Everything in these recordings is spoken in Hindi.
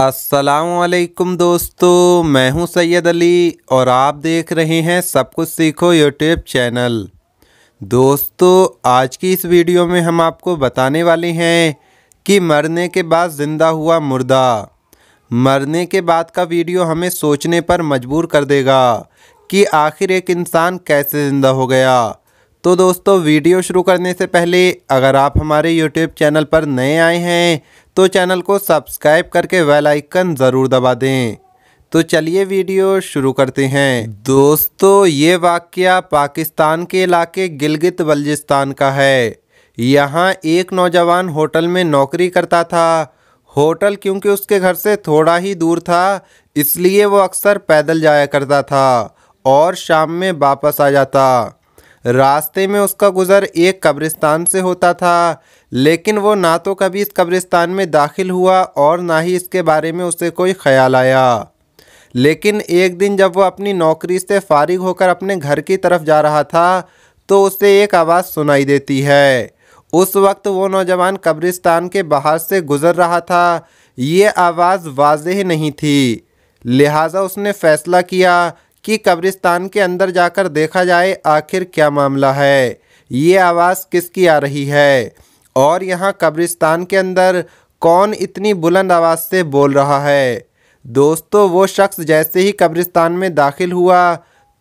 असलकुम दोस्तों मैं हूं सैयद अली और आप देख रहे हैं सब कुछ सीखो यूट्यूब चैनल दोस्तों आज की इस वीडियो में हम आपको बताने वाले हैं कि मरने के बाद ज़िंदा हुआ मुर्दा मरने के बाद का वीडियो हमें सोचने पर मजबूर कर देगा कि आखिर एक इंसान कैसे ज़िंदा हो गया तो दोस्तों वीडियो शुरू करने से पहले अगर आप हमारे YouTube चैनल पर नए आए हैं तो चैनल को सब्सक्राइब करके वेल आइकन ज़रूर दबा दें तो चलिए वीडियो शुरू करते हैं दोस्तों ये वाक्य पाकिस्तान के इलाके गिलगित बल्जिस्तान का है यहाँ एक नौजवान होटल में नौकरी करता था होटल क्योंकि उसके घर से थोड़ा ही दूर था इसलिए वो अक्सर पैदल जाया करता था और शाम में वापस आ जाता रास्ते में उसका गुज़र एक कब्रिस्तान से होता था लेकिन वो ना तो कभी इस कब्रिस्तान में दाखिल हुआ और ना ही इसके बारे में उसे कोई ख्याल आया लेकिन एक दिन जब वो अपनी नौकरी से फारिग होकर अपने घर की तरफ जा रहा था तो उसे एक आवाज़ सुनाई देती है उस वक्त वो नौजवान कब्रिस्तान के बाहर से गुज़र रहा था ये आवाज़ वाजह नहीं थी लिहाजा उसने फ़ैसला किया कि कब्रिस्तान के अंदर जाकर देखा जाए आखिर क्या मामला है ये आवाज़ किसकी आ रही है और यहाँ कब्रिस्तान के अंदर कौन इतनी बुलंद आवाज़ से बोल रहा है दोस्तों वो शख्स जैसे ही कब्रिस्तान में दाखिल हुआ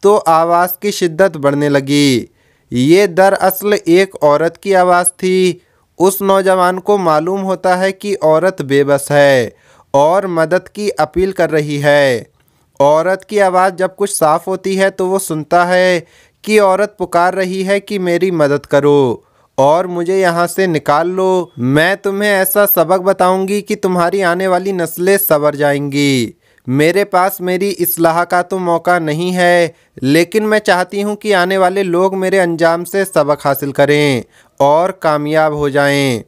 तो आवाज़ की शिद्दत बढ़ने लगी ये दरअसल एक औरत की आवाज़ थी उस नौजवान को मालूम होता है कि औरत बेबस है और मदद की अपील कर रही है औरत की आवाज़ जब कुछ साफ होती है तो वो सुनता है कि औरत पुकार रही है कि मेरी मदद करो और मुझे यहाँ से निकाल लो मैं तुम्हें ऐसा सबक बताऊँगी कि तुम्हारी आने वाली नस्लें सवर जाएंगी मेरे पास मेरी इसलाह का तो मौका नहीं है लेकिन मैं चाहती हूँ कि आने वाले लोग मेरे अंजाम से सबक हासिल करें और कामयाब हो जाएं।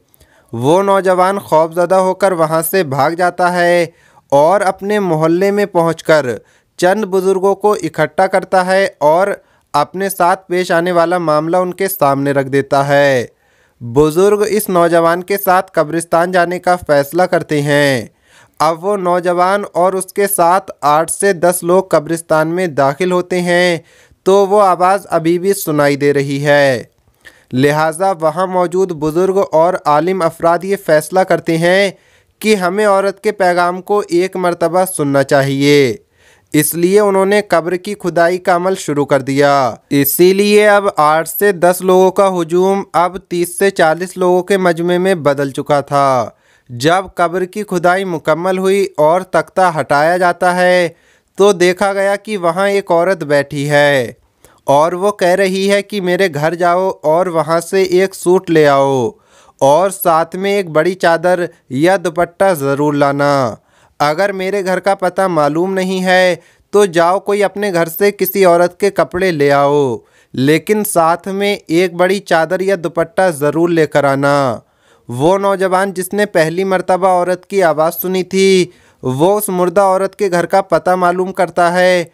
वो नौजवान खौफजदा होकर वहाँ से भाग जाता है और अपने मोहल्ले में पहुंचकर चंद बुज़ुर्गों को इकट्ठा करता है और अपने साथ पेश आने वाला मामला उनके सामने रख देता है बुज़ुर्ग इस नौजवान के साथ कब्रिस्तान जाने का फ़ैसला करते हैं अब वो नौजवान और उसके साथ आठ से दस लोग कब्रिस्तान में दाखिल होते हैं तो वो आवाज़ अभी भी सुनाई दे रही है लिहाजा वहाँ मौजूद बुज़ुर्ग और आलिम अफराद ये फ़ैसला करते हैं कि हमें औरत के पैगाम को एक मरतबा सुनना चाहिए इसलिए उन्होंने कब्र की खुदाई का अमल शुरू कर दिया इसीलिए अब आठ से दस लोगों का हजूम अब तीस से चालीस लोगों के मजमे में बदल चुका था जब कब्र की खुदाई मुकम्मल हुई और तख्ता हटाया जाता है तो देखा गया कि वहाँ एक औरत बैठी है और वो कह रही है कि मेरे घर जाओ और वहाँ से एक सूट ले आओ और साथ में एक बड़ी चादर या दुपट्टा ज़रूर लाना अगर मेरे घर का पता मालूम नहीं है तो जाओ कोई अपने घर से किसी औरत के कपड़े ले आओ लेकिन साथ में एक बड़ी चादर या दुपट्टा ज़रूर लेकर आना वो नौजवान जिसने पहली मर्तबा औरत की आवाज़ सुनी थी वो उस मुर्दा औरत के घर का पता मालूम करता है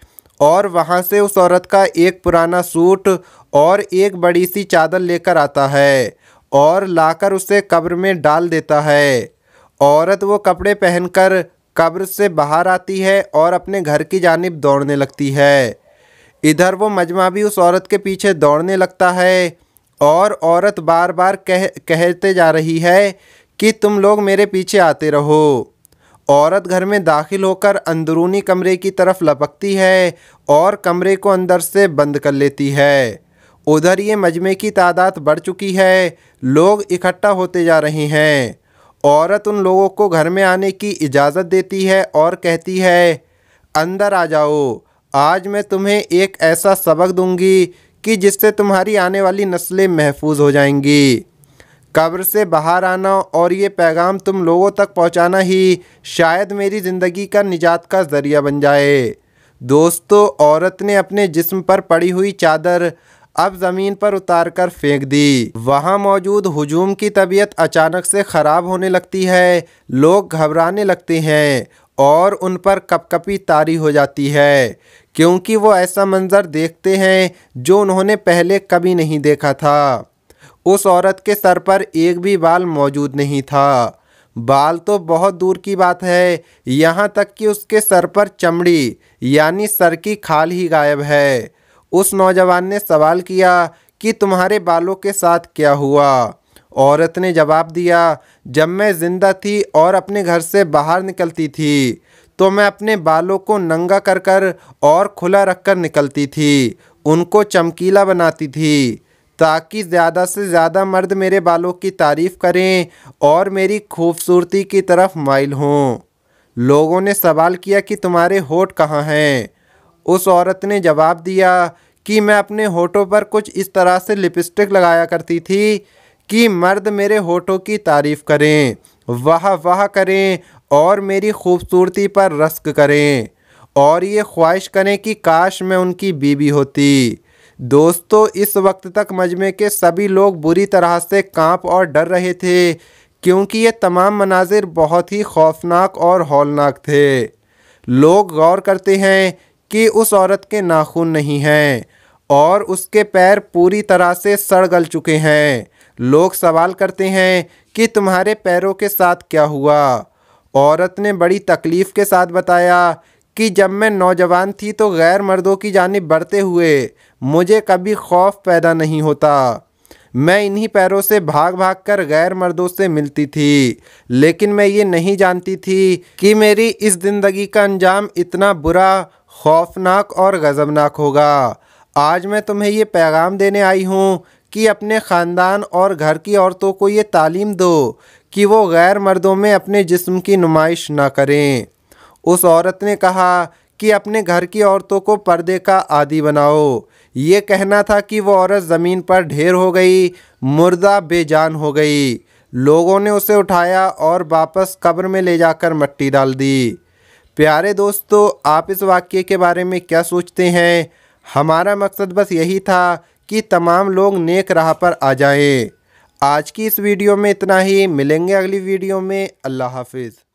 और वहाँ से उस औरत का एक पुराना सूट और एक बड़ी सी चादर लेकर आता है और लाकर उसे कब्र में डाल देता है औरत वो कपड़े पहनकर कब्र से बाहर आती है और अपने घर की जानब दौड़ने लगती है इधर वो मजमा भी उस औरत के पीछे दौड़ने लगता है और औरत बार बार कह कहते जा रही है कि तुम लोग मेरे पीछे आते रहो औरत घर में दाखिल होकर अंदरूनी कमरे की तरफ लपकती है और कमरे को अंदर से बंद कर लेती है उधर ये मजमे की तादाद बढ़ चुकी है लोग इकट्ठा होते जा रहे हैं औरत उन लोगों को घर में आने की इजाज़त देती है और कहती है अंदर आ जाओ आज मैं तुम्हें एक ऐसा सबक दूंगी कि जिससे तुम्हारी आने वाली नस्लें महफूज हो जाएंगी कब्र से बाहर आना और ये पैगाम तुम लोगों तक पहुंचाना ही शायद मेरी ज़िंदगी का निजात का ज़रिया बन जाए दोस्तों औरत ने अपने जिस्म पर पड़ी हुई चादर अब ज़मीन पर उतार कर फेंक दी वहाँ मौजूद हजूम की तबीयत अचानक से ख़राब होने लगती है लोग घबराने लगते हैं और उन पर कपकपी तारी हो जाती है क्योंकि वो ऐसा मंज़र देखते हैं जो उन्होंने पहले कभी नहीं देखा था उस औरत के सर पर एक भी बाल मौजूद नहीं था बाल तो बहुत दूर की बात है यहाँ तक कि उसके सर पर चमड़ी यानी सर की खाल ही गायब है उस नौजवान ने सवाल किया कि तुम्हारे बालों के साथ क्या हुआ औरत ने जवाब दिया जब मैं ज़िंदा थी और अपने घर से बाहर निकलती थी तो मैं अपने बालों को नंगा कर कर और खुला रख कर निकलती थी उनको चमकीला बनाती थी ताकि ज़्यादा से ज़्यादा मर्द मेरे बालों की तारीफ़ करें और मेरी खूबसूरती की तरफ माइल हों लोगों ने सवाल किया कि तुम्हारे होठ कहाँ हैं उस औरत ने जवाब दिया कि मैं अपने होठों पर कुछ इस तरह से लिपस्टिक लगाया करती थी कि मर्द मेरे होठों की तारीफ़ करें वाह वाह करें और मेरी खूबसूरती पर रस्क करें और ये ख्वाहिश करें कि काश मैं उनकी बीवी होती दोस्तों इस वक्त तक मजमे के सभी लोग बुरी तरह से कांप और डर रहे थे क्योंकि ये तमाम मनाजिर बहुत ही खौफनाक और हौलनाक थे लोग गौर करते हैं कि उस औरत के नाखून नहीं हैं और उसके पैर पूरी तरह से सड़ गल चुके हैं लोग सवाल करते हैं कि तुम्हारे पैरों के साथ क्या हुआ औरत ने बड़ी तकलीफ़ के साथ बताया कि जब मैं नौजवान थी तो गैर मर्दों की जानब बढ़ते हुए मुझे कभी खौफ पैदा नहीं होता मैं इन्हीं पैरों से भाग भाग कर गैर मर्दों से मिलती थी लेकिन मैं ये नहीं जानती थी कि मेरी इस ज़िंदगी का अंजाम इतना बुरा खौफनाक और गज़बनाक होगा आज मैं तुम्हें ये पैगाम देने आई हूँ कि अपने ख़ानदान और घर की औरतों को ये तालीम दो कि वो गैर मर्दों में अपने जिस्म की नुमाइश ना करें उस औरत ने कहा कि अपने घर की औरतों को पर्दे का आदि बनाओ ये कहना था कि वो औरत ज़मीन पर ढेर हो गई मुर्दा बेजान हो गई लोगों ने उसे उठाया और वापस कब्र में ले जाकर मट्टी डाल दी प्यारे दोस्तों आप इस वाक्य के बारे में क्या सोचते हैं हमारा मकसद बस यही था कि तमाम लोग नेक राह पर आ जाएं। आज की इस वीडियो में इतना ही मिलेंगे अगली वीडियो में अल्लाह हाफिज़